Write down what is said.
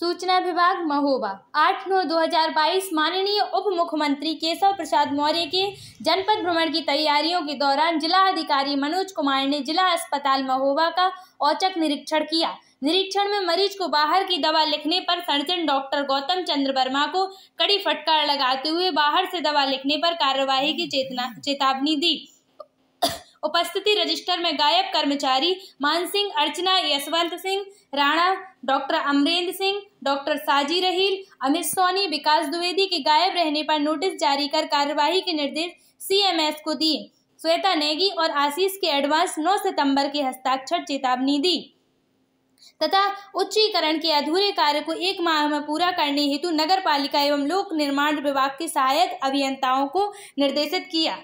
सूचना विभाग महोबा आठ नौ दो हजार बाईस माननीय उप मुख्यमंत्री केशव प्रसाद मौर्य के जनपद भ्रमण की तैयारियों के दौरान जिला अधिकारी मनोज कुमार ने जिला अस्पताल महोबा का औचक निरीक्षण किया निरीक्षण में मरीज को बाहर की दवा लिखने पर सर्जन डॉक्टर गौतम चंद्र वर्मा को कड़ी फटकार लगाते हुए बाहर से दवा लिखने पर कार्यवाही की चेतना चेतावनी दी उपस्थिति रजिस्टर में गायब कर्मचारी मानसिंह अर्चना यशवंत सिंह राणा डॉक्टर अमरेंद्र सिंह डॉक्टर साजी रहील अमित सोनी विकास द्विवेदी के गायब रहने पर नोटिस जारी कर कार्यवाही के निर्देश सीएमएस को दिए श्वेता नेगी और आशीष के एडवांस 9 सितंबर की हस्ताक्षर चेतावनी दी तथा उच्चीकरण के अधूरे कार्य को एक माह में पूरा करने हेतु नगर पालिका एवं लोक निर्माण विभाग के सहायक अभियंताओं को निर्देशित किया